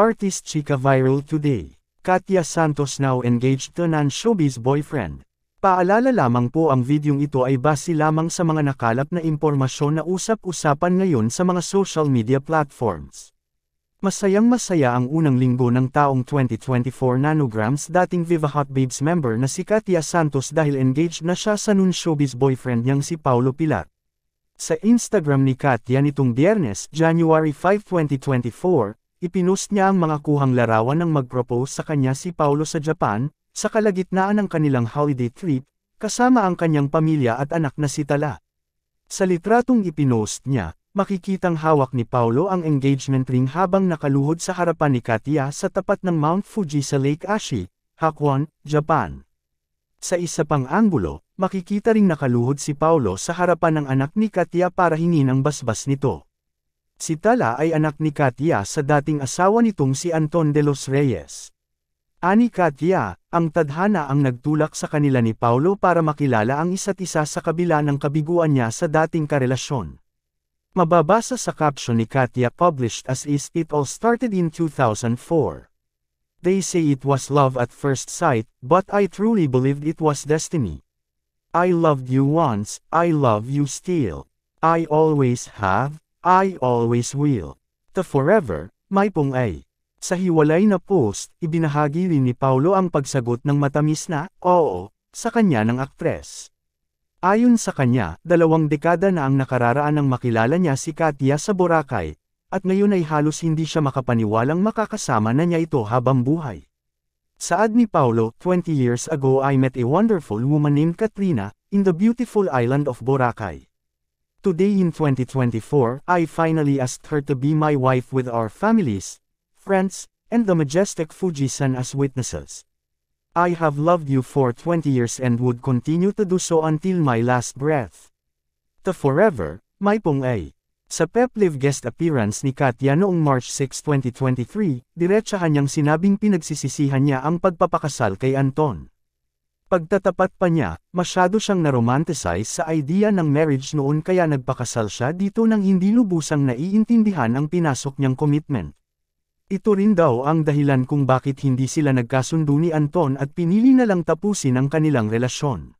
Artist Chika viral today. Katya Santos now engaged to non showbiz boyfriend. Paalala lamang po ang videong ito ay base lamang sa mga nakalap na impormasyon na usap-usapan ngayon sa mga social media platforms. Masayang masaya ang unang linggo ng taong 2024 nanograms dating Viva Hot Babes member na si Katya Santos dahil engaged na siya sa nun showbiz boyfriend niyang si Paulo Pilat. Sa Instagram ni Katya nitong biyernes, January 5, 2024, ipinost niya ang mga kuhang larawan ng mag-propose sa kanya si Paulo sa Japan, sa kalagitnaan ng kanilang holiday trip, kasama ang kanyang pamilya at anak na si Tala. Sa litratong ipinost niya, makikitang hawak ni Paulo ang engagement ring habang nakaluhod sa harapan ni Katia sa tapat ng Mount Fuji sa Lake Ashi, Hakone, Japan. Sa isa pang anggulo, makikita ring nakaluhod si Paulo sa harapan ng anak ni Katia para hingin ang basbas nito. Si Tala ay anak ni Katya sa dating asawa nitong si Anton de los Reyes. Ani Katya, ang tadhana ang nagtulak sa kanila ni Paulo para makilala ang isa't isa sa kabila ng kabiguan niya sa dating karelasyon. Mababasa sa caption ni Katya published as is It All Started in 2004. They say it was love at first sight, but I truly believed it was destiny. I loved you once, I love you still. I always have. I always will. The forever, my pong ay. Sa hiwalay na post, ibinahagi rin ni Paulo ang pagsagot ng matamis na, oo, sa kanya ng aktres. Ayon sa kanya, dalawang dekada na ang nakararaan ng makilala niya si Katya sa Boracay, at ngayon ay halos hindi siya makapaniwalang makakasama na niya ito habang buhay. Saad ni Paulo, 20 years ago I met a wonderful woman named Katrina, in the beautiful island of Boracay. Today in 2024, I finally asked her to be my wife with our families, friends, and the majestic Fujisan as witnesses. I have loved you for 20 years and would continue to do so until my last breath. To forever, my pong ay. Sa live guest appearance ni Katya noong March 6, 2023, diretsahan niyang sinabing pinagsisisihan niya ang pagpapakasal kay Anton. Pagtatapat pa niya, masyado siyang naromanticize sa idea ng marriage noon kaya nagpakasal siya dito nang hindi lubusang naiintindihan ang pinasok niyang commitment. Ito rin daw ang dahilan kung bakit hindi sila nagkasundo ni Anton at pinili na lang tapusin ang kanilang relasyon.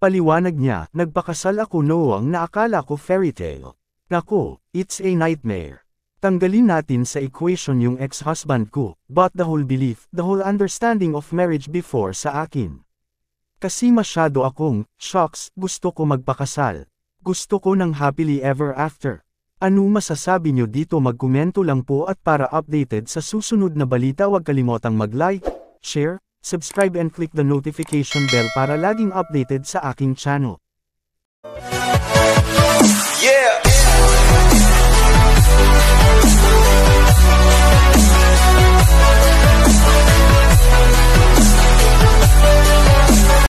Paliwanag niya, nagpakasal ako noong naakala ko fairy tale. Nako, it's a nightmare. Tanggalin natin sa equation yung ex-husband ko, but the whole belief, the whole understanding of marriage before sa akin. Kasi masyado akong, shocks, gusto ko magpakasal. Gusto ko ng happily ever after. Ano masasabi nyo dito magkomento lang po at para updated sa susunod na balita huwag kalimotang mag-like, share, subscribe and click the notification bell para laging updated sa aking channel. Yeah!